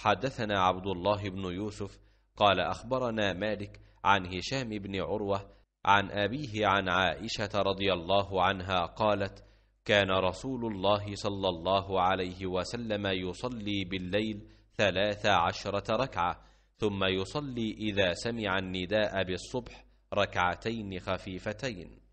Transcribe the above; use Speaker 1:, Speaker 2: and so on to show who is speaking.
Speaker 1: حدثنا عبد الله بن يوسف قال اخبرنا مالك عن هشام بن عروه عن ابيه عن عائشه رضي الله عنها قالت كان رسول الله صلى الله عليه وسلم يصلي بالليل ثلاث عشره ركعه ثم يصلي اذا سمع النداء بالصبح ركعتين خفيفتين